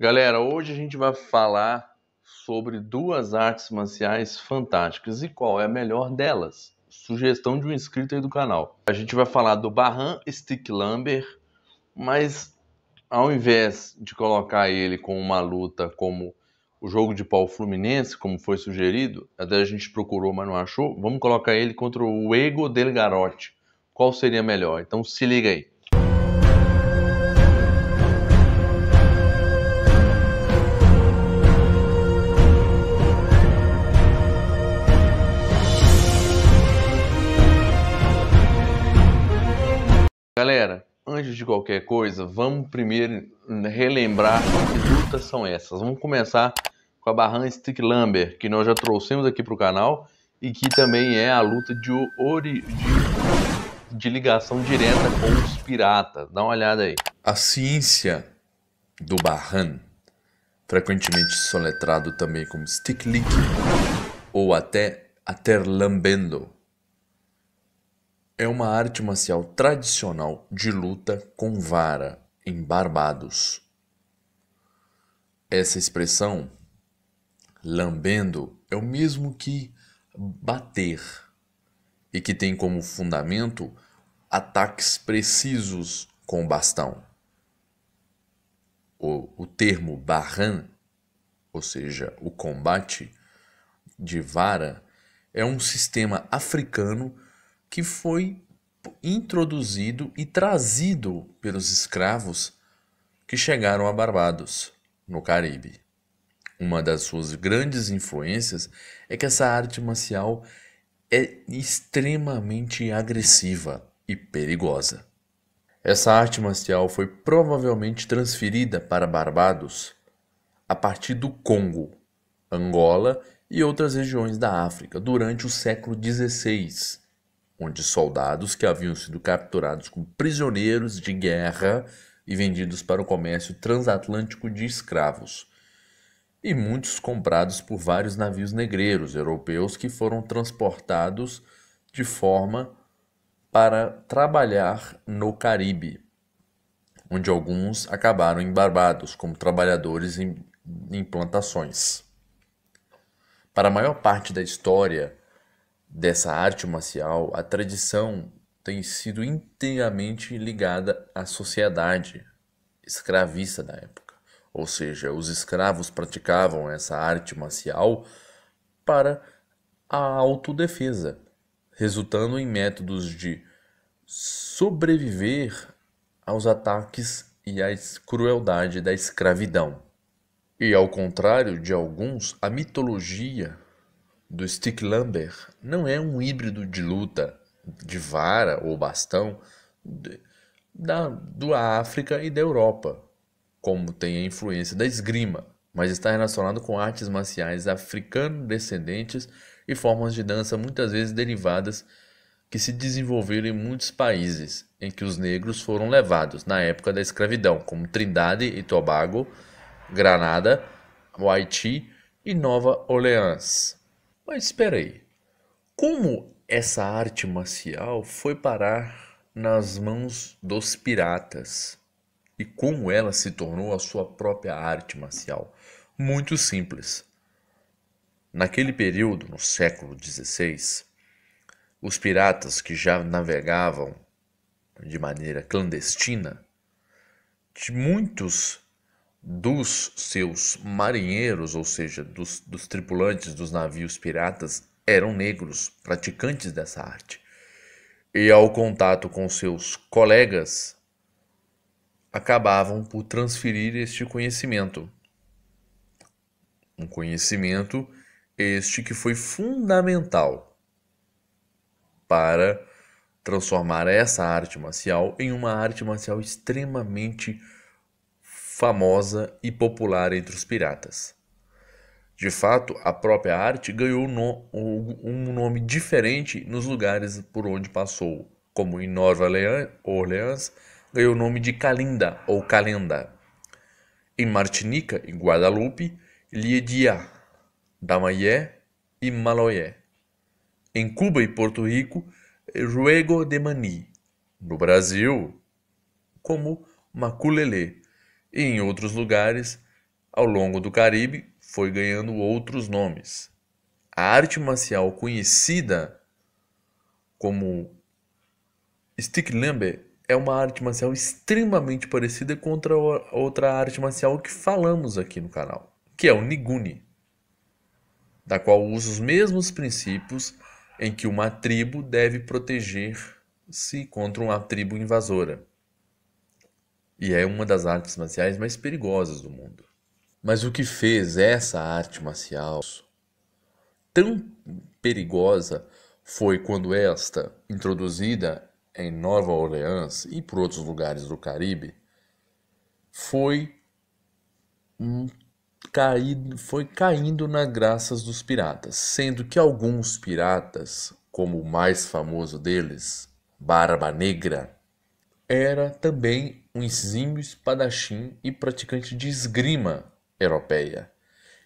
Galera, hoje a gente vai falar sobre duas artes marciais fantásticas e qual é a melhor delas. Sugestão de um inscrito aí do canal. A gente vai falar do Barran Lumber, mas ao invés de colocar ele com uma luta como o jogo de pau fluminense, como foi sugerido, até a gente procurou, mas não achou, vamos colocar ele contra o Ego Del Garote. Qual seria melhor? Então se liga aí. Galera, antes de qualquer coisa, vamos primeiro relembrar que lutas são essas. Vamos começar com a Barran Stick Lumber, que nós já trouxemos aqui para o canal e que também é a luta de, ori... de... de ligação direta com os piratas. Dá uma olhada aí. A ciência do Barran, frequentemente soletrado também como Stick Link ou até Aterlambendo é uma arte marcial tradicional de luta com vara em Barbados. Essa expressão, lambendo, é o mesmo que bater e que tem como fundamento ataques precisos com bastão. O, o termo barran, ou seja, o combate de vara, é um sistema africano que foi introduzido e trazido pelos escravos que chegaram a Barbados, no Caribe. Uma das suas grandes influências é que essa arte marcial é extremamente agressiva e perigosa. Essa arte marcial foi provavelmente transferida para Barbados a partir do Congo, Angola e outras regiões da África durante o século XVI onde soldados que haviam sido capturados como prisioneiros de guerra e vendidos para o comércio transatlântico de escravos, e muitos comprados por vários navios negreiros europeus que foram transportados de forma para trabalhar no Caribe, onde alguns acabaram em Barbados como trabalhadores em, em plantações. Para a maior parte da história, dessa arte marcial, a tradição tem sido inteiramente ligada à sociedade escravista da época. Ou seja, os escravos praticavam essa arte marcial para a autodefesa, resultando em métodos de sobreviver aos ataques e à crueldade da escravidão. E ao contrário de alguns, a mitologia do stick lumber não é um híbrido de luta de vara ou bastão da, do África e da Europa, como tem a influência da esgrima, mas está relacionado com artes marciais africano-descendentes e formas de dança muitas vezes derivadas que se desenvolveram em muitos países em que os negros foram levados na época da escravidão, como Trindade e Tobago, Granada, Haiti e Nova Orleans. Mas espera aí, como essa arte marcial foi parar nas mãos dos piratas? E como ela se tornou a sua própria arte marcial? Muito simples. Naquele período, no século XVI, os piratas que já navegavam de maneira clandestina, de muitos dos seus marinheiros, ou seja, dos, dos tripulantes dos navios piratas, eram negros, praticantes dessa arte. E ao contato com seus colegas, acabavam por transferir este conhecimento. Um conhecimento este que foi fundamental para transformar essa arte marcial em uma arte marcial extremamente famosa e popular entre os piratas. De fato, a própria arte ganhou um nome diferente nos lugares por onde passou, como em Nova Orleans, ganhou o nome de Calinda ou Calenda. Em Martinica, em Guadalupe, Liedia, Damayé e Maloé. Em Cuba e Porto Rico, Ruego de Mani. No Brasil, como Maculelé e em outros lugares ao longo do Caribe foi ganhando outros nomes. A arte marcial conhecida como Lambert é uma arte marcial extremamente parecida contra outra arte marcial que falamos aqui no canal, que é o Niguni, da qual usa os mesmos princípios em que uma tribo deve proteger-se contra uma tribo invasora e é uma das artes marciais mais perigosas do mundo. Mas o que fez essa arte marcial tão perigosa foi quando esta, introduzida em Nova Orleans e por outros lugares do Caribe, foi um caído, foi caindo nas graças dos piratas, sendo que alguns piratas, como o mais famoso deles, Barba Negra, era também um exímio espadachim e praticante de esgrima europeia.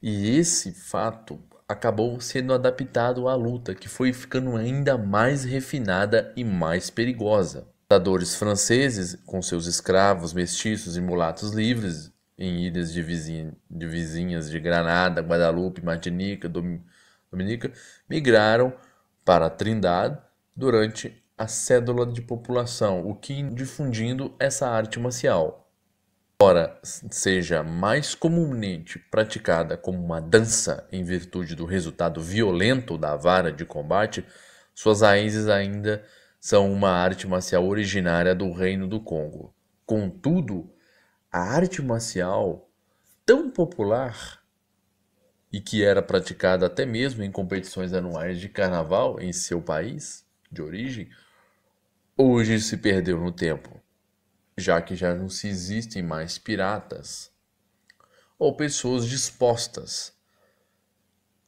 E esse fato acabou sendo adaptado à luta, que foi ficando ainda mais refinada e mais perigosa. Lutadores franceses, com seus escravos, mestiços e mulatos livres, em ilhas de, vizinha, de vizinhas de Granada, Guadalupe, Martinica, Dominica, migraram para Trindade durante a cédula de população, o que difundindo essa arte marcial. Ora, seja mais comumente praticada como uma dança em virtude do resultado violento da vara de combate, suas raízes ainda são uma arte marcial originária do Reino do Congo. Contudo, a arte marcial tão popular e que era praticada até mesmo em competições anuais de carnaval em seu país de origem, Hoje se perdeu no tempo, já que já não se existem mais piratas ou pessoas dispostas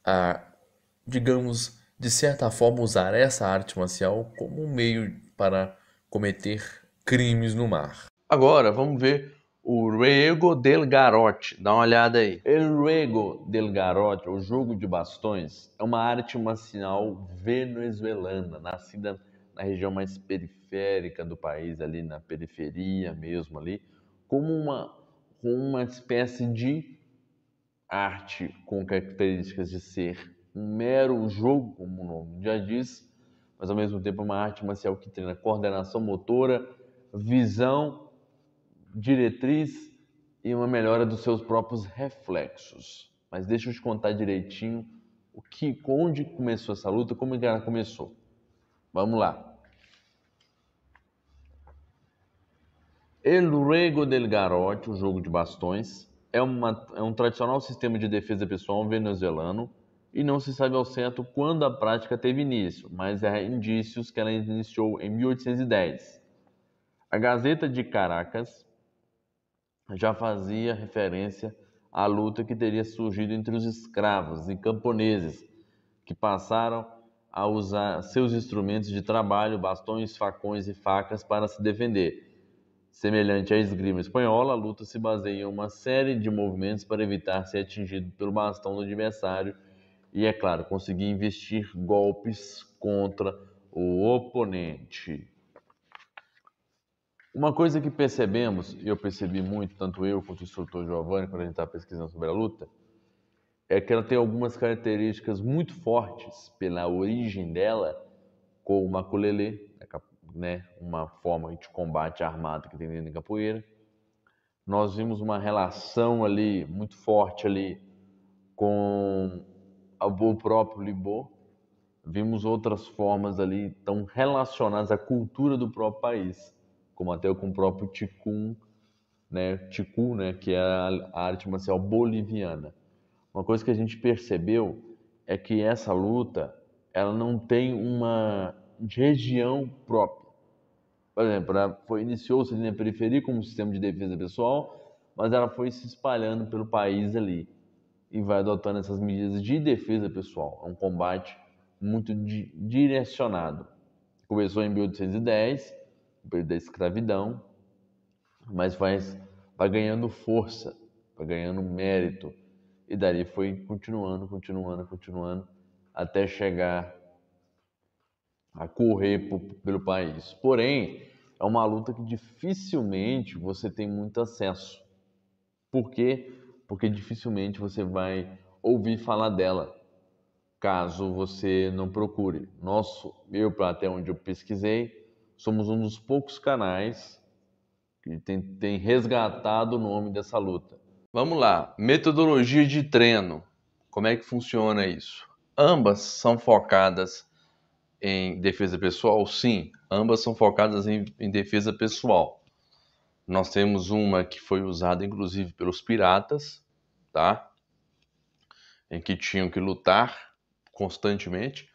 a, digamos, de certa forma, usar essa arte marcial como um meio para cometer crimes no mar. Agora vamos ver o Ruego del Garote. Dá uma olhada aí. O Ruego del Garote, o jogo de bastões, é uma arte marcial venezuelana, nascida na região mais periférica do país, ali na periferia mesmo ali, como uma, uma espécie de arte com características de ser um mero jogo, como o nome já diz, mas ao mesmo tempo uma arte marcial que treina coordenação motora, visão, diretriz e uma melhora dos seus próprios reflexos. Mas deixa eu te contar direitinho o que, onde começou essa luta, como ela começou. Vamos lá. El Ruego del Garote, o jogo de bastões, é, uma, é um tradicional sistema de defesa pessoal venezuelano e não se sabe ao certo quando a prática teve início, mas há indícios que ela iniciou em 1810. A Gazeta de Caracas já fazia referência à luta que teria surgido entre os escravos e camponeses que passaram a usar seus instrumentos de trabalho, bastões, facões e facas para se defender. Semelhante à esgrima espanhola, a luta se baseia em uma série de movimentos para evitar ser atingido pelo bastão do adversário e, é claro, conseguir investir golpes contra o oponente. Uma coisa que percebemos, e eu percebi muito, tanto eu quanto o instrutor Giovanni, quando a gente estava pesquisando sobre a luta, é que ela tem algumas características muito fortes pela origem dela com o maculele, né, né, uma forma de combate armado que tem dentro da capoeira. Nós vimos uma relação ali muito forte ali com o próprio Libô. Vimos outras formas ali tão relacionadas à cultura do próprio país, como até com o próprio Ticum, né, Ticu, né, que é a arte marcial boliviana. Uma coisa que a gente percebeu é que essa luta ela não tem uma região própria. Por exemplo, ela iniciou-se na periferia como um sistema de defesa pessoal, mas ela foi se espalhando pelo país ali e vai adotando essas medidas de defesa pessoal. É um combate muito di direcionado. Começou em 1810, no período da escravidão, mas vai, vai ganhando força, vai ganhando mérito e dali foi continuando, continuando, continuando, até chegar a correr pelo país. Porém, é uma luta que dificilmente você tem muito acesso. Por quê? Porque dificilmente você vai ouvir falar dela, caso você não procure. Nosso, eu até onde eu pesquisei, somos um dos poucos canais que tem, tem resgatado o nome dessa luta. Vamos lá, metodologia de treino. Como é que funciona isso? Ambas são focadas em defesa pessoal? Sim, ambas são focadas em, em defesa pessoal. Nós temos uma que foi usada inclusive pelos piratas, tá? Em que tinham que lutar constantemente,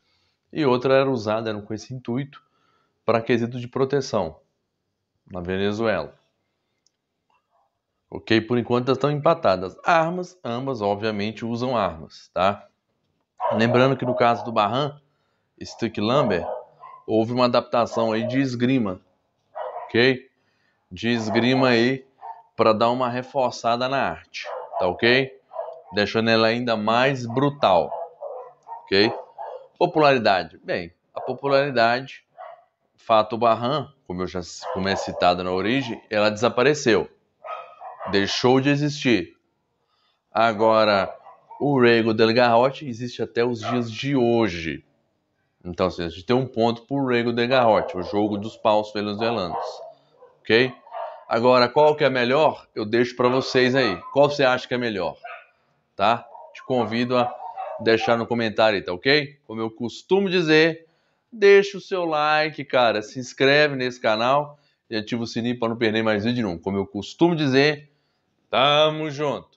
e outra era usada era com esse intuito para quesito de proteção na Venezuela. Ok? Por enquanto elas estão empatadas. Armas, ambas obviamente usam armas, tá? Lembrando que no caso do Barran, Stick Lambert, houve uma adaptação aí de esgrima, ok? De esgrima aí para dar uma reforçada na arte, tá ok? Deixando ela ainda mais brutal, ok? Popularidade. Bem, a popularidade, fato Barran, como, eu já, como é citado na origem, ela desapareceu deixou de existir. Agora, o Rego Del Garrote existe até os dias de hoje. Então, assim, a gente tem um ponto para o Rego Del Garrote, o jogo dos paus venezuelanos. Ok? Agora, qual que é melhor? Eu deixo para vocês aí. Qual você acha que é melhor? Tá? Te convido a deixar no comentário aí, tá ok? Como eu costumo dizer, deixa o seu like, cara. Se inscreve nesse canal e ativa o sininho para não perder mais vídeo nenhum. Como eu costumo dizer, Tamo junto.